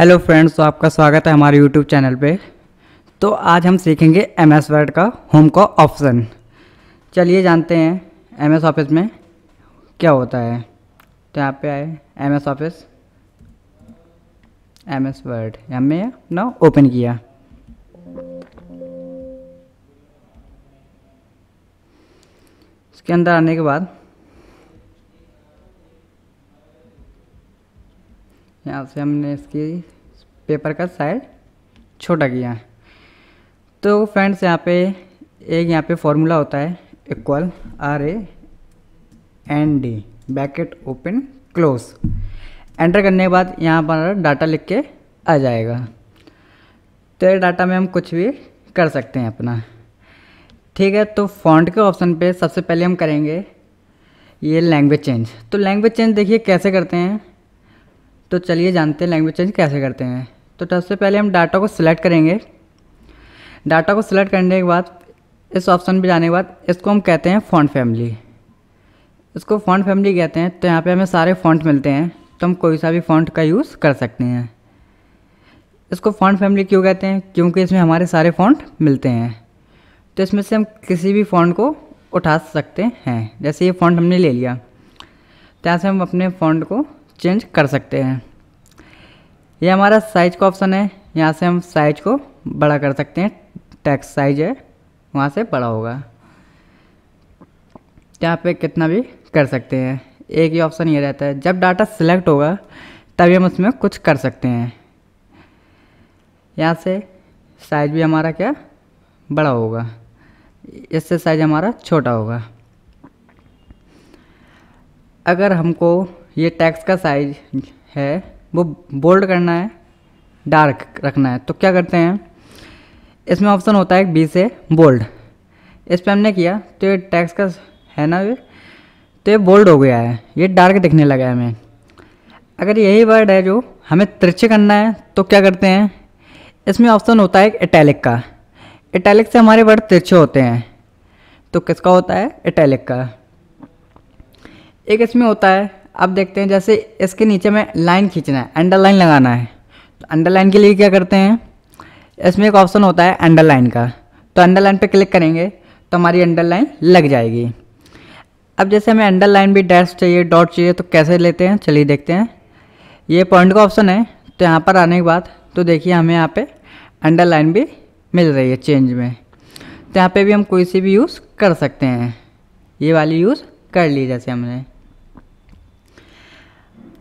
hello friends तो आपका स्वागत है हमारे यूट्यूब चैनल पे तो आज हम सीखेंगे एम एस वर्ड का होम का ऑप्शन चलिए जानते हैं एम एस ऑफिस में क्या होता है तो यहाँ पे आए M S Office M S Word हमने ना ओपन किया इसके अंदर आने के बाद यहाँ से हमने इसकी पेपर का साइड छोटा किया है तो फ्रेंड्स यहाँ पे एक यहाँ पे फॉर्मूला होता है equal R A N D bracket open close enter करने के बाद यहाँ पर डाटा लिख के आ जाएगा तो डाटा में हम कुछ भी कर सकते हैं अपना ठीक है तो फॉन्ट के ऑप्शन पे सबसे पहले हम करेंगे ये लैंग्वेज चेंज तो लैंग्वेज चेंज देखिए कैसे करते हैं तो चलिए जानते हैं लैंग्वेज चेंज कैसे करते हैं तो सबसे पहले हम डाटा को सिलेक्ट करेंगे डाटा को सिलेक्ट करने के बाद इस ऑप्शन पर जाने के बाद इसको हम कहते हैं फ़ॉन्ट फैमिली इसको फ़ॉन्ट फैमिली कहते हैं तो यहाँ पे हमें सारे फ़ॉन्ट मिलते हैं तो हम कोई सा भी फ़ॉन्ट का यूज़ कर सकते हैं इसको फ़ॉन्ट फैमिली क्यों कहते हैं क्योंकि इसमें हमारे सारे फ़ॉन्ट मिलते हैं तो इसमें से हम किसी भी फ़ॉन्ट को उठा सकते हैं जैसे ये फ़ॉन्ट हमने ले लिया तो यहाँ से हम अपने फ़ॉन्ट को चेंज कर सकते हैं ये हमारा साइज का ऑप्शन है यहाँ से हम साइज को बड़ा कर सकते हैं टैक्स साइज है वहाँ से बड़ा होगा यहाँ पे कितना भी कर सकते हैं एक ही ऑप्शन ये रहता है जब डाटा सिलेक्ट होगा तभी हम उसमें कुछ कर सकते हैं यहाँ से साइज भी हमारा क्या बड़ा होगा इससे साइज हमारा छोटा होगा अगर हमको ये टैक्स का साइज है वो बोल्ड करना है डार्क रखना है तो क्या करते हैं इसमें ऑप्शन होता है बी से बोल्ड इस पर हमने किया तो ये टैक्स का है ना ये तो ये बोल्ड हो गया है ये डार्क दिखने लगा है हमें अगर यही वर्ड है जो हमें तिरछे करना है तो क्या करते हैं इसमें ऑप्शन होता है इटैलिक का इटैलिक से हमारे वर्ड तिरछे होते हैं तो किसका होता है इटैलिक का एक इसमें होता है अब देखते हैं जैसे इसके नीचे में लाइन खींचना है अंडरलाइन लगाना है तो अंडरलाइन के लिए क्या करते हैं इसमें एक ऑप्शन होता है अंडरलाइन का तो अंडरलाइन पे क्लिक करेंगे तो हमारी अंडरलाइन लग जाएगी अब जैसे हमें अंडरलाइन भी डैश चाहिए डॉट चाहिए तो कैसे लेते हैं चलिए देखते हैं ये पॉइंट का ऑप्शन है तो यहाँ पर आने के बाद तो देखिए हमें यहाँ अंडर अंडरलाइन भी मिल रही है चेंज में तो यहाँ पर भी हम कोई सी भी यूज़ कर सकते हैं ये वाली यूज़ कर ली जैसे हमने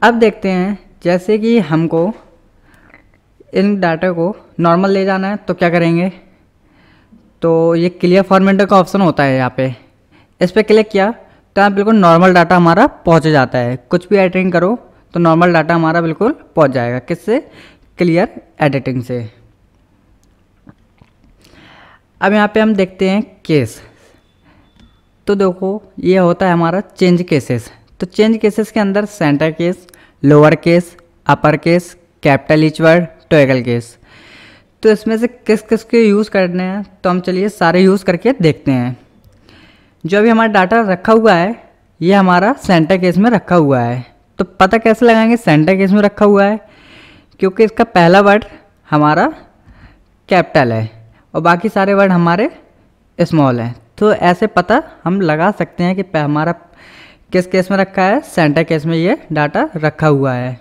अब देखते हैं जैसे कि हमको इन डाटा को नॉर्मल ले जाना है तो क्या करेंगे तो ये क्लियर फॉर्मेटर का ऑप्शन होता है यहाँ पे इस पर क्लिक किया तो यहाँ बिल्कुल नॉर्मल डाटा हमारा पहुँच जाता है कुछ भी एडिटिंग करो तो नॉर्मल डाटा हमारा बिल्कुल पहुँच जाएगा किससे क्लियर एडिटिंग से अब यहाँ पे हम देखते हैं केस तो देखो ये होता है हमारा चेंज केसेस तो चेंज केसेस के अंदर sentence case lower case upper case capital each word toggle case तो इसमें से किस किस के यूज़ करने हैं तो हम चलिए सारे यूज़ करके देखते हैं जो अभी हमारा डाटा रखा हुआ है ये हमारा सेंटर केस में रखा हुआ है तो पता कैसे लगाएंगे सेंटर केस में रखा हुआ है क्योंकि इसका पहला वर्ड हमारा कैपिटल है और बाकी सारे वर्ड हमारे स्मॉल हैं तो ऐसे पता हम लगा सकते हैं कि हमारा किस केस में रखा है सेंटर केस में ये डाटा रखा हुआ है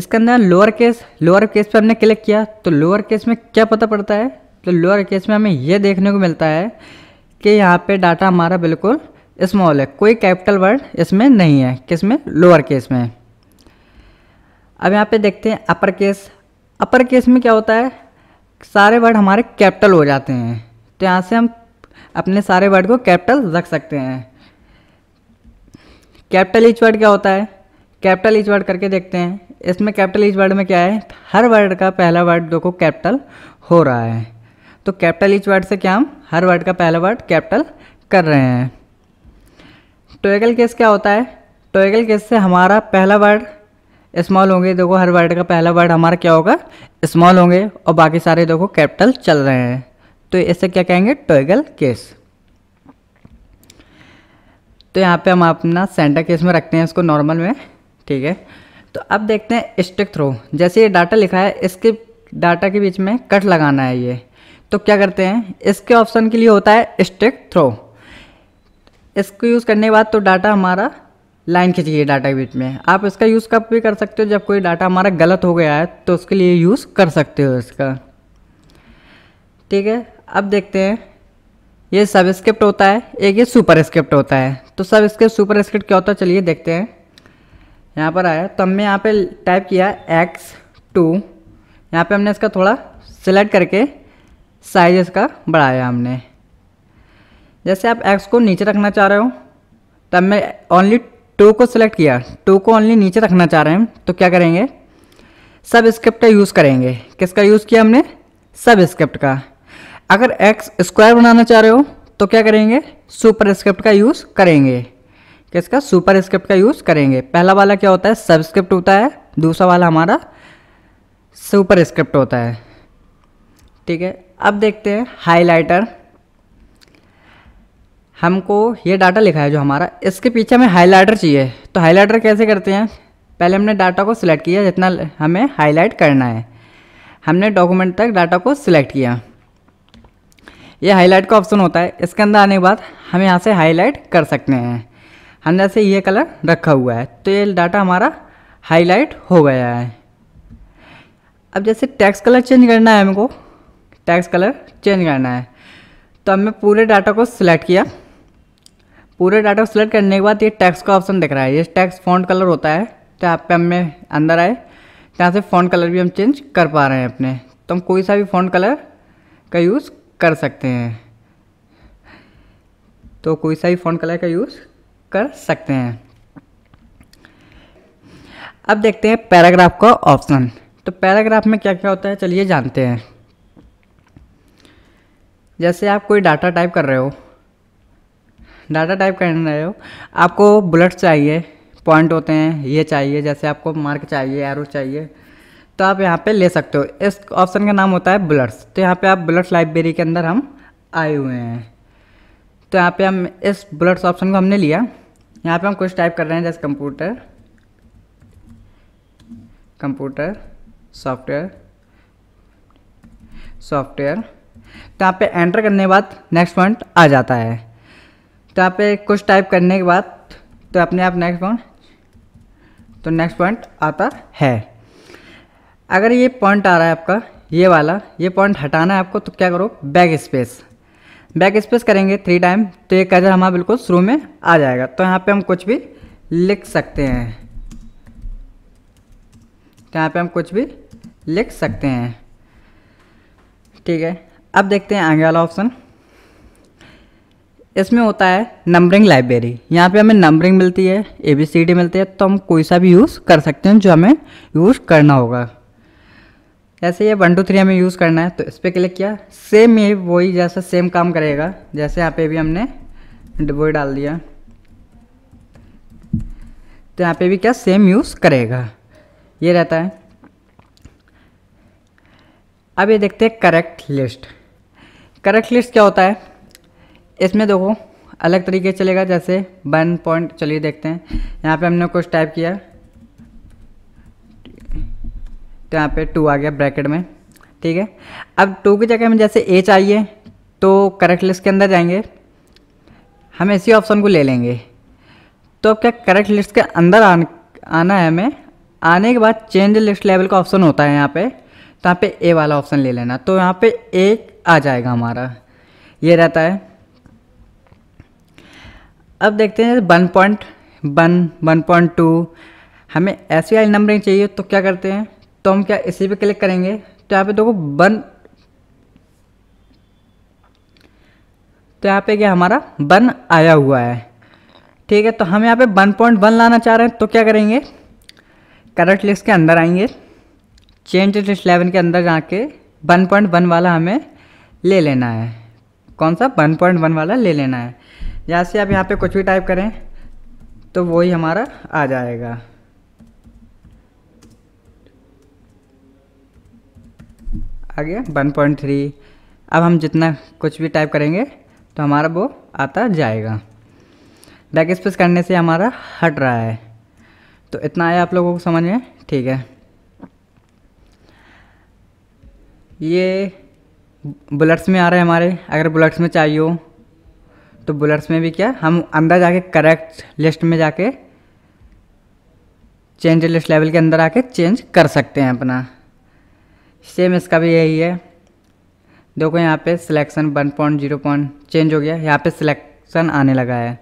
इसके अंदर लोअर केस लोअर केस पर हमने क्लिक किया तो लोअर केस में क्या पता पड़ता है तो लोअर केस में हमें यह देखने को मिलता है कि यहाँ पे डाटा हमारा बिल्कुल स्मॉल है कोई कैपिटल वर्ड इसमें नहीं है किस में लोअर केस में अब यहाँ पे देखते हैं अपर केस अपर केस में क्या होता है सारे वर्ड हमारे कैपिटल हो जाते हैं तो यहाँ से हम अपने सारे वर्ड को कैपिटल रख सकते हैं कैपिटल ईच वर्ड क्या होता है कैपिटल ईच वर्ड करके देखते हैं इसमें कैपिटल ईच वर्ड में क्या है हर वर्ड का पहला वर्ड देखो कैपिटल हो रहा है तो कैपिटल ईच वर्ड से क्या हम हर वर्ड का पहला वर्ड कैपिटल कर रहे हैं टोएगल केस क्या होता है टोएगल केस से हमारा पहला वर्ड स्मॉल होंगे देखो हर वर्ड का पहला वर्ड हमारा क्या होगा स्मॉल होंगे और बाकी सारे देखो कैपिटल चल रहे हैं तो इससे क्या कहेंगे टोएगल केस तो यहाँ पे हम अपना सेंटर केस में रखते हैं इसको नॉर्मल में ठीक है तो अब देखते हैं स्टिक थ्रो जैसे ये डाटा लिखा है इसके डाटा के बीच में कट लगाना है ये तो क्या करते हैं इसके ऑप्शन के लिए होता है स्टिक थ्रो इसको यूज़ करने के बाद तो डाटा हमारा लाइन खींचिए डाटा के बीच में आप इसका यूज़ कब भी कर सकते हो जब कोई डाटा हमारा गलत हो गया है तो उसके लिए यूज़ कर सकते हो इसका ठीक है अब देखते हैं ये सब स्क्रिप्ट होता है एक ये सुपर स्क्रिप्ट होता है तो सब इसके सुपर स्क्रिप्ट क्या होता है चलिए देखते हैं यहाँ पर आया तो हमने यहाँ पे टाइप किया एक्स टू यहाँ पे हमने इसका थोड़ा सिलेक्ट करके साइज इसका बढ़ाया हमने जैसे आप एक्स को नीचे रखना चाह रहे हो तो हमने ओनली टू को सिलेक्ट किया टू को ओनली नीचे रखना चाह रहे हैं तो क्या करेंगे सब स्क्रिप्ट का यूज़ करेंगे किसका यूज़ किया हमने सब स्क्रिप्ट का अगर एक्स स्क्वायर बनाना चाह रहे हो तो क्या करेंगे सुपर स्क्रिप्ट का यूज़ करेंगे किसका सुपर स्क्रिप्ट का यूज़ करेंगे पहला वाला क्या होता है सबस्क्रिप्ट होता है दूसरा वाला हमारा सुपर स्क्रिप्ट होता है ठीक है अब देखते हैं हाइलाइटर हमको ये डाटा लिखा है जो हमारा इसके पीछे हमें हाईलाइटर चाहिए तो हाईलाइटर कैसे करते हैं पहले हमने डाटा को सिलेक्ट किया जितना हमें हाईलाइट करना है हमने डॉक्यूमेंट तक डाटा को सिलेक्ट किया ये हाईलाइट का ऑप्शन होता है इसके अंदर आने के बाद हम यहाँ से हाईलाइट कर सकते हैं हमने जैसे ये कलर रखा हुआ है तो ये डाटा हमारा हाईलाइट हो गया है अब जैसे टैक्स कलर चेंज करना है हमको टैक्स कलर चेंज करना है तो हमने पूरे डाटा को सिलेक्ट किया पूरे डाटा को सिलेक्ट करने के बाद ये टैक्स का ऑप्शन दिख रहा है ये टैक्स फ़ॉन्ट कलर होता है तो आप पे हमें अंदर आए यहाँ से फ़ॉन्ट कलर भी हम चेंज कर पा रहे हैं अपने तो हम कोई सा भी फ़ॉन्ट कलर का यूज़ कर सकते हैं तो कोई सा भी फ़ॉन्ट कलर का यूज़ कर सकते हैं अब देखते हैं पैराग्राफ का ऑप्शन तो पैराग्राफ में क्या क्या होता है चलिए जानते हैं जैसे आप कोई डाटा टाइप कर रहे हो डाटा टाइप कर रहे हो आपको बुलेट्स चाहिए पॉइंट होते हैं ये चाहिए जैसे आपको मार्क चाहिए एरो चाहिए तो आप यहाँ पे ले सकते हो इस ऑप्शन का नाम होता है बुलट्स तो यहाँ पे आप बुलट्स लाइब्रेरी के अंदर हम आए हुए हैं तो यहाँ पे हम इस बुलट्स ऑप्शन को हमने लिया यहाँ पे हम कुछ टाइप कर रहे हैं जैसे कंप्यूटर कंप्यूटर सॉफ्टवेयर सॉफ्टवेयर तो यहाँ पे एंटर करने के बाद नेक्स्ट पॉइंट आ जाता है तो यहाँ पे कुछ टाइप करने के बाद तो अपने आप नेक्स्ट पॉइंट तो नेक्स्ट पॉइंट आता है अगर ये पॉइंट आ रहा है आपका ये वाला ये पॉइंट हटाना है आपको तो क्या करो बैक स्पेस बैक स्पेस करेंगे थ्री टाइम तो ये कर्जर हमारा बिल्कुल शुरू में आ जाएगा तो यहाँ पे हम कुछ भी लिख सकते हैं तो यहाँ पे हम कुछ भी लिख सकते हैं ठीक है अब देखते हैं आगे वाला ऑप्शन इसमें होता है नंबरिंग लाइब्रेरी यहाँ पे हमें नंबरिंग मिलती है ए बी सी डी मिलती है तो हम कोई सा भी यूज़ कर सकते हैं जो हमें यूज़ करना होगा ऐसे ये वन टू थ्री हमें यूज़ करना है तो इस पर क्लिक किया सेम ये वही जैसा सेम काम करेगा जैसे यहाँ पे भी हमने वही डाल दिया तो यहाँ पे भी क्या सेम यूज़ करेगा ये रहता है अब ये देखते हैं करेक्ट लिस्ट करेक्ट लिस्ट क्या होता है इसमें देखो अलग तरीके चलेगा जैसे वन पॉइंट चलिए देखते हैं यहाँ पे हमने कुछ टाइप किया तो यहाँ पे टू आ गया ब्रैकेट में ठीक है अब टू की जगह में जैसे ए चाहिए तो करेक्ट लिस्ट के अंदर जाएंगे हम इसी ऑप्शन को ले लेंगे तो अब क्या करेक्ट लिस्ट के अंदर आन, आना है हमें आने के बाद चेंज लिस्ट लेवल का ऑप्शन होता है यहाँ पे तो यहाँ पे ए वाला ऑप्शन ले लेना तो यहाँ पे एक आ जाएगा हमारा ये रहता है अब देखते हैं one point one one point two हमें ऐसी आई नंबरिंग चाहिए तो क्या करते हैं तो हम क्या इसी पे क्लिक करेंगे तो यहाँ पे देखो बन तो यहाँ पे क्या हमारा बन आया हुआ है ठीक है तो हम यहाँ पे वन पॉइंट वन लाना चाह रहे हैं तो क्या करेंगे करंट लिस्ट के अंदर आएंगे चेंज लिस्ट इलेवन के अंदर जाके वन पॉइंट वन वाला हमें ले लेना है कौन सा वन पॉइंट वन वाला ले लेना है यहाँ से आप यहाँ पे कुछ भी टाइप करें तो वही हमारा आ जाएगा आ गया 1.3 अब हम जितना कुछ भी टाइप करेंगे तो हमारा वो आता जाएगा बैक स्पेस करने से हमारा हट रहा है तो इतना आया आप लोगों को समझ में ठीक है ये बुलेट्स में आ रहे हैं हमारे अगर बुलेट्स में चाहिए हो तो बुलेट्स में भी क्या हम अंदर जाके करेक्ट लिस्ट में जाके चेंज लिस्ट लेवल के अंदर आके चेंज कर सकते हैं अपना सेम इसका भी यही है देखो यहाँ पे selection one point zero point change हो गया यहाँ पे सिलेक्शन आने लगा है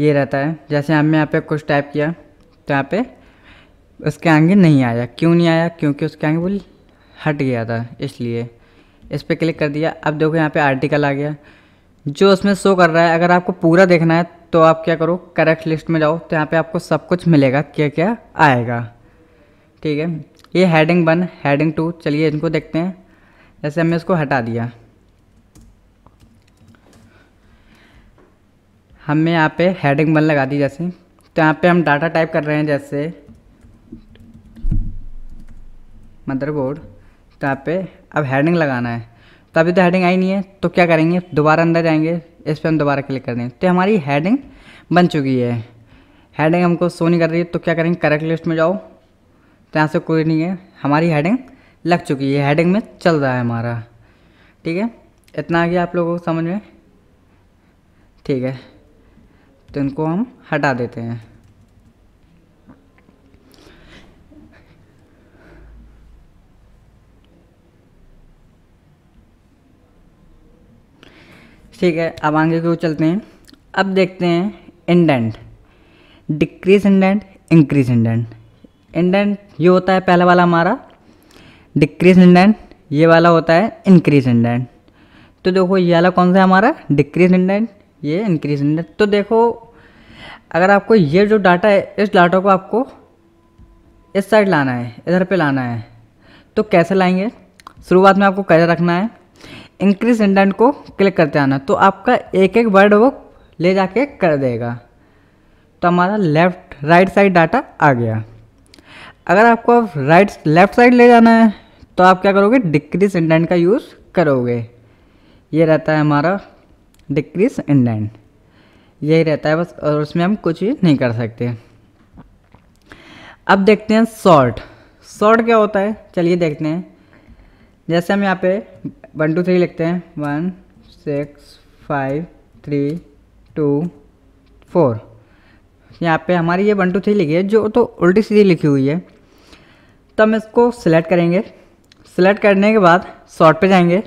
ये रहता है जैसे हमने यहाँ पे कुछ टाइप किया तो यहाँ पे उसके आगे नहीं आया क्यों नहीं आया क्योंकि उसके आगे वो हट गया था इसलिए इस पर क्लिक कर दिया अब देखो यहाँ पे आर्टिकल आ गया जो उसमें शो कर रहा है अगर आपको पूरा देखना है तो आप क्या करो करेक्ट लिस्ट में जाओ तो यहाँ पे आपको सब कुछ मिलेगा क्या क्या आएगा ठीक है ये हेडिंग वन हेडिंग टू चलिए इनको देखते हैं जैसे हमने इसको हटा दिया हमने यहाँ पे हेडिंग वन लगा दी जैसे तो यहाँ पे हम डाटा टाइप कर रहे हैं जैसे मदरबोर्ड तो यहाँ पे अब हेडिंग लगाना है तो अभी तो हेडिंग आई नहीं है तो क्या करेंगे दोबारा अंदर जाएंगे इस पर हम दोबारा क्लिक कर देंगे तो हमारी हेडिंग बन चुकी है हेडिंग हमको सो नहीं कर रही है तो क्या करेंगे करेक्ट लिस्ट में जाओ तो यहाँ से कोई नहीं है हमारी हेडिंग लग चुकी है हेडिंग में चल रहा है हमारा ठीक है इतना आ गया आप लोगों को समझ में ठीक है तो इनको हम हटा देते हैं ठीक है अब आगे क्यों चलते हैं अब देखते हैं indent decrease indent increase indent indent ये होता है पहला वाला हमारा डिक्रीज इंडेंट ये वाला होता है इंक्रीज इंडेंट तो देखो ये वाला कौन सा है हमारा डिक्रीज इंडेंट ये इंक्रीज इंडेंट तो देखो अगर आपको ये जो डाटा है इस डाटा को आपको इस साइड लाना है इधर पे लाना है तो कैसे लाएंगे शुरुआत में आपको कैसे रखना है इंक्रीज इंडेंट को क्लिक करते आना तो आपका एक एक वर्ड वो ले जाके कर देगा तो हमारा लेफ्ट राइट साइड डाटा आ गया अगर आपको राइट लेफ्ट साइड ले जाना है तो आप क्या करोगे डिक्रीज इंडेंट का यूज़ करोगे ये रहता है हमारा डिक्रीज इंडेंट यही रहता है बस और उसमें हम कुछ भी नहीं कर सकते अब देखते हैं शॉर्ट शॉर्ट क्या होता है चलिए देखते हैं जैसे हम यहाँ पे वन टू थ्री लिखते हैं one six five three two four यहाँ पे हमारी ये वन टू थ्री लिखी है जो तो उल्टी सीधी लिखी हुई है तो हम इसको सिलेक्ट करेंगे सिलेक्ट करने के बाद शॉर्ट पे जाएंगे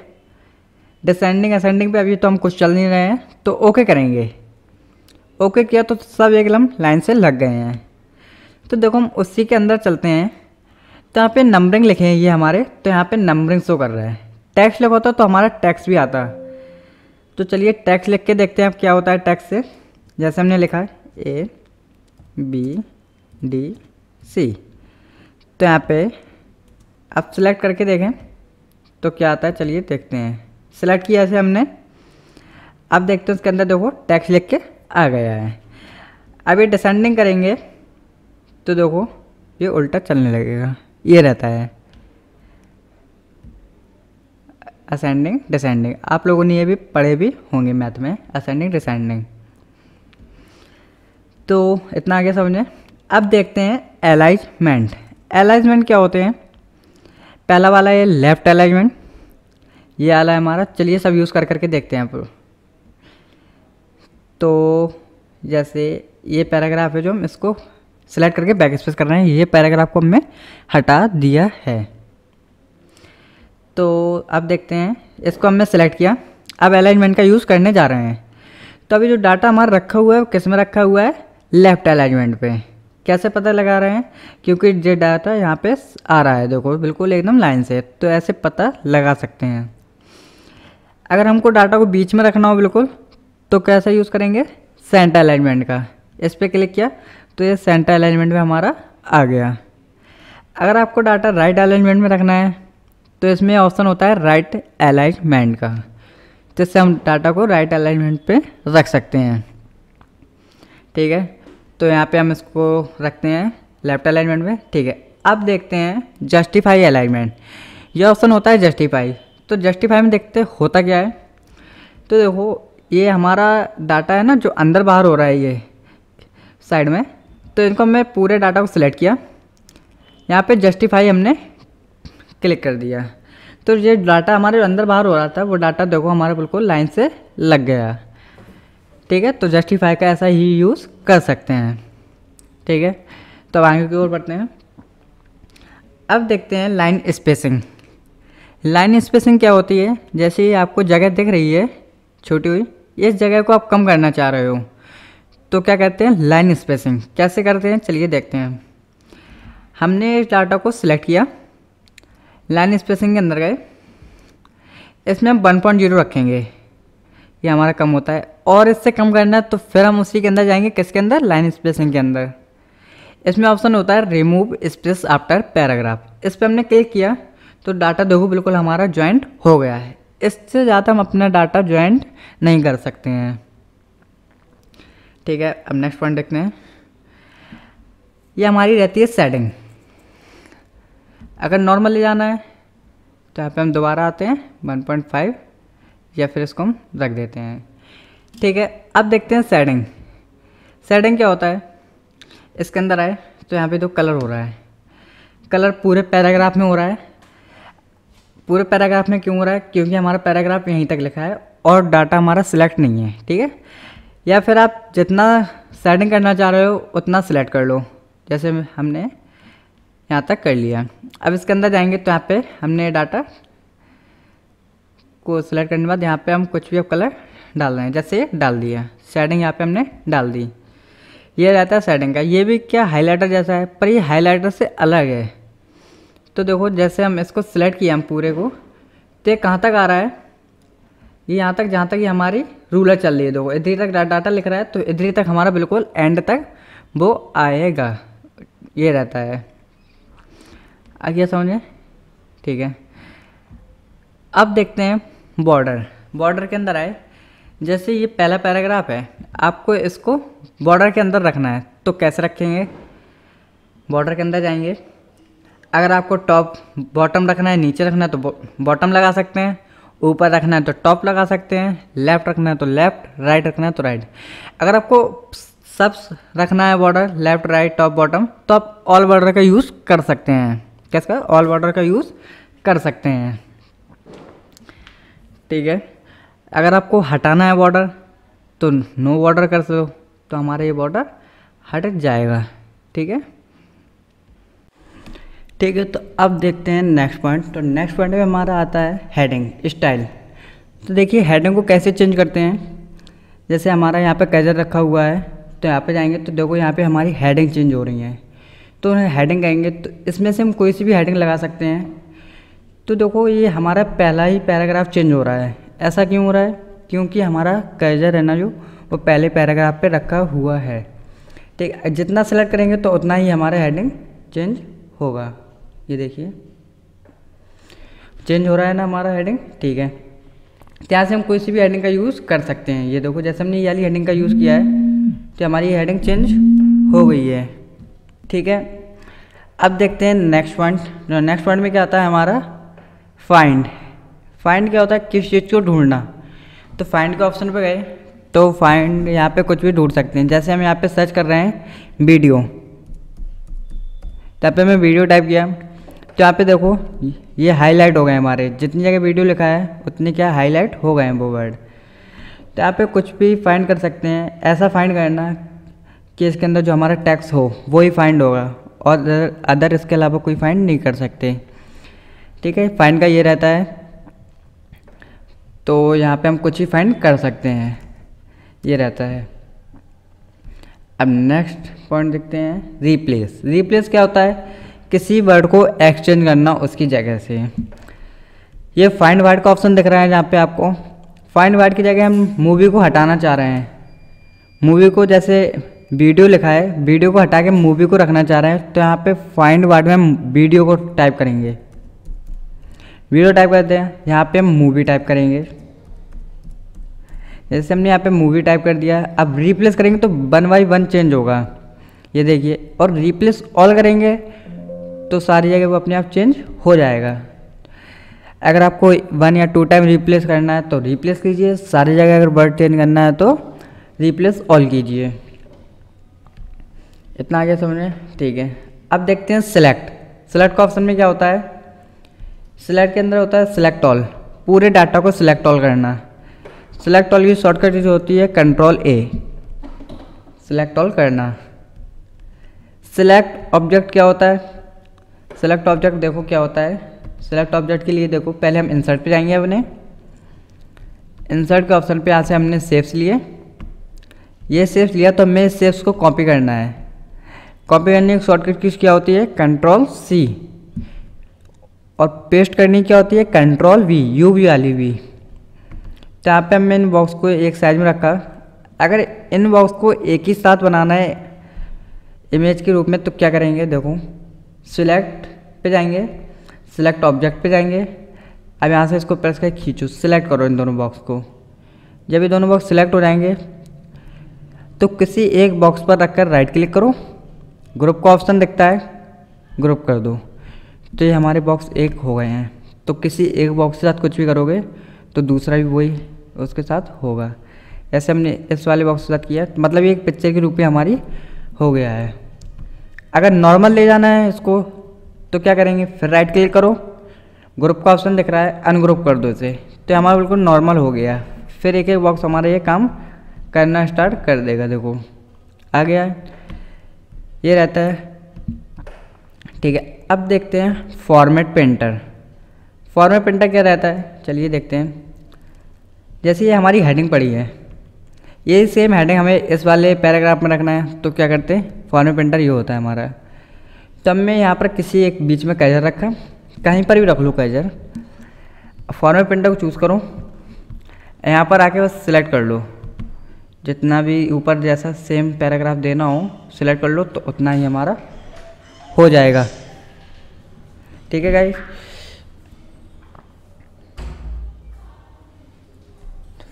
डिसेंडिंग असेंडिंग पे अभी तो हम कुछ चल नहीं रहे हैं तो ओके करेंगे ओके किया तो सब एकदम लाइन से लग गए हैं तो देखो हम उसी के अंदर चलते हैं तो यहाँ पे नंबरिंग लिखे हैं ये हमारे तो यहाँ पे नंबरिंग शो कर रहा है टैक्स लिखा होता तो, तो हमारा टैक्स भी आता तो चलिए टैक्स लिख के देखते हैं अब क्या होता है टैक्स से जैसे हमने लिखा है ए बी डी सी तो यहाँ पे आप सेलेक्ट करके देखें तो क्या आता है चलिए देखते हैं सेलेक्ट किया से हमने अब देखते हैं उसके अंदर देखो टैक्स लिख के आ गया है अभी डिसेंडिंग करेंगे तो देखो ये उल्टा चलने लगेगा ये रहता है असेंडिंग डिसेंडिंग आप लोगों ने ये भी पढ़े भी होंगे मैथ में असेंडिंग डिसेंडिंग तो इतना आगे समझें अब देखते हैं एलाइजमेंट अलाइजमेंट क्या होते हैं पहला वाला है लेफ़्ट अलाइजमेंट ये आला है हमारा चलिए सब यूज़ कर करके देखते हैं आप तो जैसे ये पैराग्राफ है जो हम इसको सेलेक्ट करके बैक स्पेस कर रहे हैं ये पैराग्राफ को हमने हटा दिया है तो अब देखते हैं इसको हमने सेलेक्ट किया अब अलाइनमेंट का यूज़ करने जा रहे हैं तो अभी जो डाटा हमारा रखा हुआ है किस में रखा हुआ है लेफ़्ट अलाइनमेंट पे कैसे पता लगा रहे हैं क्योंकि जो डाटा यहाँ पे आ रहा है देखो बिल्कुल एकदम लाइन से तो ऐसे पता लगा सकते हैं अगर हमको डाटा को बीच में रखना हो बिल्कुल तो कैसे यूज़ करेंगे सेंटर अलाइनमेंट का इस पर क्लिक किया तो ये सेंटर अलाइनमेंट में हमारा आ गया अगर आपको डाटा राइट अलाइनमेंट में रखना है तो इसमें ऑप्शन होता है राइट अलाइनमेंट का जिससे तो हम डाटा को राइट अलाइनमेंट पे रख सकते हैं ठीक है तो यहाँ पे हम इसको रखते हैं लेफ्ट अलाइनमेंट में ठीक है अब देखते हैं जस्टिफाई अलाइनमेंट ये ऑप्शन होता है जस्टिफाई तो जस्टिफाई में देखते होता क्या है तो देखो ये हमारा डाटा है ना जो अंदर बाहर हो रहा है ये साइड में तो इनको हमने पूरे डाटा को सिलेक्ट किया यहाँ पे जस्टिफाई हमने क्लिक कर दिया तो ये डाटा हमारे अंदर बाहर हो रहा था वो डाटा देखो हमारे बिल्कुल लाइन से लग गया ठीक है तो जस्टिफाई का ऐसा ही यूज़ कर सकते हैं ठीक है तो अब आगे की ओर बढ़ते हैं अब देखते हैं लाइन स्पेसिंग लाइन स्पेसिंग क्या होती है जैसे ही आपको जगह दिख रही है छोटी हुई इस जगह को आप कम करना चाह रहे हो तो क्या करते हैं लाइन स्पेसिंग कैसे करते हैं चलिए देखते हैं हमने इस डाटा को सिलेक्ट किया लाइन स्पेसिंग के अंदर गए इसमें हम वन पॉइंट जीरो रखेंगे ये हमारा कम होता है और इससे कम करना है तो फिर हम उसी के अंदर जाएंगे किसके अंदर लाइन स्पेसिंग के अंदर इसमें ऑप्शन होता है रिमूव स्पेस आफ्टर पैराग्राफ इस पर हमने क्लिक किया तो डाटा देखो बिल्कुल हमारा ज्वाइंट हो गया है इससे ज़्यादा हम अपना डाटा ज्वाइंट नहीं कर सकते हैं ठीक है अब नेक्स्ट पॉइंट देखते हैं ये हमारी रहती है सेटिंग अगर नॉर्मली जाना है तो यहाँ पे हम दोबारा आते हैं 1.5 या फिर इसको हम रख देते हैं ठीक है अब देखते हैं सेडिंग सेडिंग क्या होता है इसके अंदर आए तो यहाँ पे दो कलर हो रहा है कलर पूरे पैराग्राफ में हो रहा है पूरे पैराग्राफ में क्यों हो रहा है क्योंकि हमारा पैराग्राफ यहीं तक लिखा है और डाटा हमारा सिलेक्ट नहीं है ठीक है या फिर आप जितना सेटिंग करना चाह रहे हो उतना सिलेक्ट कर लो जैसे हमने यहाँ तक कर लिया अब इसके अंदर जाएंगे तो यहाँ पे हमने डाटा को सिलेक्ट करने के बाद यहाँ पे हम कुछ भी अब कलर डाल रहे हैं जैसे डाल दिया शेडिंग यहाँ पे हमने डाल दी ये रहता है शेडिंग का ये भी क्या हाईलाइटर जैसा है पर ये हाईलाइटर से अलग है तो देखो जैसे हम इसको सिलेक्ट किया हम पूरे को तो कहाँ तक आ रहा है ये यहाँ तक जहाँ तक ये हमारी रूलर चल रही है देखो इधर तक डाटा लिख रहा है तो इधर तक हमारा बिल्कुल एंड तक वो आएगा ये रहता है आगे समझें ठीक है अब देखते हैं बॉर्डर बॉर्डर के अंदर आए जैसे ये पहला पैराग्राफ है आपको इसको बॉर्डर के अंदर रखना है तो कैसे रखेंगे बॉर्डर के अंदर जाएंगे अगर आपको टॉप बॉटम रखना है नीचे रखना है तो बॉटम लगा सकते हैं ऊपर रखना है तो टॉप लगा सकते हैं लेफ़्ट रखना है तो लेफ़्ट राइट रखना है तो राइट अगर आपको सब रखना है border left right top bottom तो आप ऑल बॉर्डर का यूज़ कर सकते हैं कैसे ऑल बॉर्डर का यूज़ कर सकते हैं ठीक है अगर आपको हटाना है बॉर्डर तो नो बॉर्डर कर सको तो हमारा ये बॉर्डर हट जाएगा ठीक है ठीक है तो अब देखते हैं नेक्स्ट पॉइंट तो नेक्स्ट पॉइंट में हमारा आता है हेडिंग स्टाइल तो देखिए हेडिंग को कैसे चेंज करते हैं जैसे हमारा यहाँ पे कैजर रखा हुआ है तो यहाँ पे जाएंगे तो देखो यहाँ पे हमारी हेडिंग चेंज हो रही है तो हेडिंग कहेंगे तो इसमें से हम कोई सी भी हेडिंग लगा सकते हैं तो देखो ये हमारा पहला ही पैराग्राफ चेंज हो रहा है ऐसा क्यों हो रहा है क्योंकि हमारा कर्जर है ना जो वो पहले पैराग्राफ पे रखा हुआ है ठीक जितना सेलेक्ट करेंगे तो उतना ही हमारा हेडिंग चेंज होगा ये देखिए चेंज हो रहा है ना हमारा हेडिंग ठीक है यहाँ से हम कोई सी भी हेडिंग का यूज़ कर सकते हैं ये देखो जैसे हमने ये हेडिंग का यूज़ किया है तो हमारी हेडिंग चेंज हो गई है ठीक है अब देखते हैं नेक्स्ट पॉइंट नेक्स्ट पॉइंट में क्या आता है हमारा फाइंड फाइंड क्या होता है किस चीज़ को ढूंढना तो फाइंड के ऑप्शन पे गए तो फाइंड यहाँ पे कुछ भी ढूंढ सकते हैं जैसे हम यहाँ पे सर्च कर रहे हैं वीडियो तब पे मैं वीडियो टाइप किया तो यहाँ पे देखो ये हाईलाइट हो गए हमारे जितनी जगह वीडियो लिखा है उतने क्या हाईलाइट हो गए हैं वो वर्ड तो यहाँ पे कुछ भी फाइंड कर सकते हैं ऐसा फाइंड करना कि इसके अंदर जो हमारा टैक्स हो वो ही फाइंड होगा और अदर इसके अलावा कोई फाइंड नहीं कर सकते ठीक है फाइंड का ये रहता है तो यहाँ पे हम कुछ ही फाइंड कर सकते हैं ये रहता है अब नेक्स्ट पॉइंट देखते हैं रिप्लेस रिप्लेस क्या होता है किसी वर्ड को एक्सचेंज करना उसकी जगह से ये फाइंड वर्ड का ऑप्शन दिख रहा है जहाँ पे आपको फाइंड वर्ड की जगह हम मूवी को हटाना चाह रहे हैं मूवी को जैसे वीडियो लिखा है वीडियो को हटा के मूवी को रखना चाह रहे हैं तो यहाँ पे फाइंड वर्ड में हम वीडियो को टाइप करेंगे वीडियो टाइप करते हैं यहाँ पे हम मूवी टाइप करेंगे जैसे हमने यहाँ पे मूवी टाइप कर दिया अब रिप्लेस करेंगे तो वन बाई वन चेंज होगा ये देखिए और रिप्लेस ऑल करेंगे तो सारी जगह वो अपने आप चेंज हो जाएगा अगर आपको वन या टू टाइम रिप्लेस करना है तो रिप्लेस कीजिए सारी जगह अगर वर्ड चेंज करना है तो रिप्लेस ऑल कीजिए इतना आ समझ में ठीक है अब देखते हैं सेलेक्ट सेलेक्ट का ऑप्शन में क्या होता है सिलेक्ट के अंदर होता है सिलेक्ट ऑल पूरे डाटा को सिलेक्ट ऑल करना सिलेक्ट ऑल की शॉर्टकट जो होती है कंट्रोल ए सिलेक्ट ऑल करना सिलेक्ट ऑब्जेक्ट क्या होता है सिलेक्ट ऑब्जेक्ट देखो क्या होता है सिलेक्ट ऑब्जेक्ट के लिए देखो पहले हम इंसर्ट पे जाएंगे अपने इंसर्ट के ऑप्शन पे यहाँ से हमने सेप्स लिए ये सेप्स लिया तो हमें सेप्स को कॉपी करना है कॉपी करने की शॉर्टकट किस क्या होती है कंट्रोल सी और पेस्ट करनी क्या होती है कंट्रोल वी यू वी वाली वी तो यहाँ पर हमने इन बॉक्स को एक साइज में रखा अगर इन बॉक्स को एक ही साथ बनाना है इमेज के रूप में तो क्या करेंगे देखो सिलेक्ट पे जाएंगे सिलेक्ट ऑब्जेक्ट पे जाएंगे अब यहाँ से इसको प्रेस करके खींचो सिलेक्ट करो इन दोनों बॉक्स को जब ये दोनों बॉक्स सिलेक्ट हो जाएंगे तो किसी एक बॉक्स पर रखकर राइट क्लिक करो ग्रुप का ऑप्शन दिखता है ग्रुप कर दो तो ये हमारे बॉक्स एक हो गए हैं तो किसी एक बॉक्स के साथ कुछ भी करोगे तो दूसरा भी वही उसके साथ होगा ऐसे हमने इस वाले बॉक्स के साथ किया मतलब ये एक पिक्चर के रूप में हमारी हो गया है अगर नॉर्मल ले जाना है इसको तो क्या करेंगे फिर राइट क्लिक करो ग्रुप का ऑप्शन दिख रहा है अनग्रुप कर दो इसे तो हमारा बिल्कुल नॉर्मल हो गया फिर एक एक बॉक्स हमारा ये काम करना स्टार्ट कर देगा देखो आ गया ये रहता है ठीक है अब देखते हैं फॉर्मेट पेंटर फॉर्मेट पेंटर क्या रहता है चलिए देखते हैं जैसे ये हमारी हेडिंग पड़ी है ये सेम हेडिंग हमें इस वाले पैराग्राफ में रखना है तो क्या करते हैं फॉर्मेट पेंटर ये होता है हमारा तो हमने यहाँ पर किसी एक बीच में कैजर रखा कहीं पर भी रख लूँ कैजर फॉर्मेट पेंटर को चूज़ करूँ यहाँ पर आके बस सिलेक्ट कर लो जितना भी ऊपर जैसा सेम पैराग्राफ देना हो सिलेक्ट कर लो तो उतना ही हमारा हो जाएगा ठीक है गाइस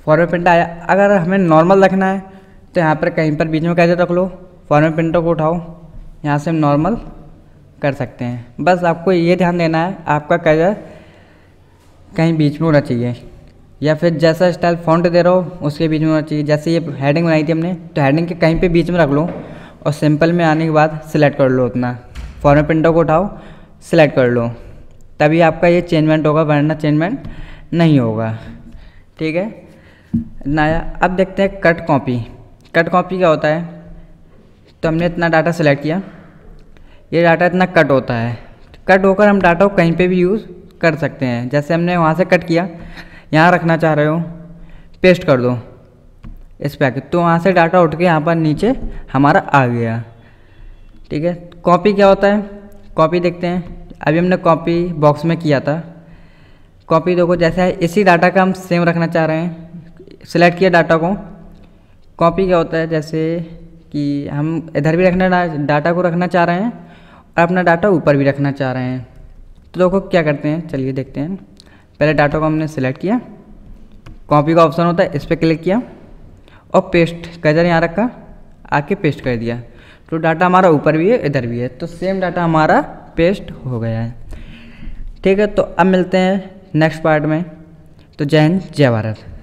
फॉर्मेट प्रिंट आया अगर हमें नॉर्मल रखना है तो यहाँ पर कहीं पर बीच में कैसे रख लो फॉर्मेट प्रिंटों को उठाओ यहाँ से हम नॉर्मल कर सकते हैं बस आपको ये ध्यान देना है आपका कैजर कहीं बीच में होना चाहिए या फिर जैसा स्टाइल फॉन्ट दे रहा हो उसके बीच में होना चाहिए जैसे ये हेडिंग बनाई थी हमने तो हेडिंग के कहीं पे बीच में रख लो और सिंपल में आने के बाद सिलेक्ट कर लो उतना फॉर्मेट प्रिंटर को उठाओ सिलेक्ट कर लो तभी आपका ये चेंजमेंट होगा वरना चेंजमेंट नहीं होगा ठीक है नया अब देखते हैं कट कॉपी कट कॉपी क्या होता है तो हमने इतना डाटा सेलेक्ट किया ये डाटा इतना कट होता है कट होकर हम डाटा को कहीं पे भी यूज़ कर सकते हैं जैसे हमने वहाँ से कट किया यहाँ रखना चाह रहे हो पेस्ट कर दो इस पैकेट तो वहाँ से डाटा उठ के यहाँ पर नीचे हमारा आ गया ठीक है कॉपी क्या होता है कॉपी देखते हैं अभी हमने कॉपी बॉक्स में किया था कॉपी देखो जैसा है इसी डाटा का हम सेम रखना चाह रहे हैं सिलेक्ट किया डाटा को कॉपी क्या होता है जैसे कि हम इधर भी रखना डाटा को रखना चाह रहे हैं और अपना डाटा ऊपर भी रखना चाह रहे हैं तो देखो क्या करते हैं चलिए देखते हैं पहले डाटा को हमने सेलेक्ट किया कॉपी का ऑप्शन होता है इस पर क्लिक किया और पेस्ट कजर यहाँ रखा आके पेस्ट कर दिया तो डाटा हमारा ऊपर भी है इधर भी है तो सेम डाटा हमारा पेस्ट हो गया है ठीक है तो अब मिलते हैं नेक्स्ट पार्ट में तो जय हिंद जय भारत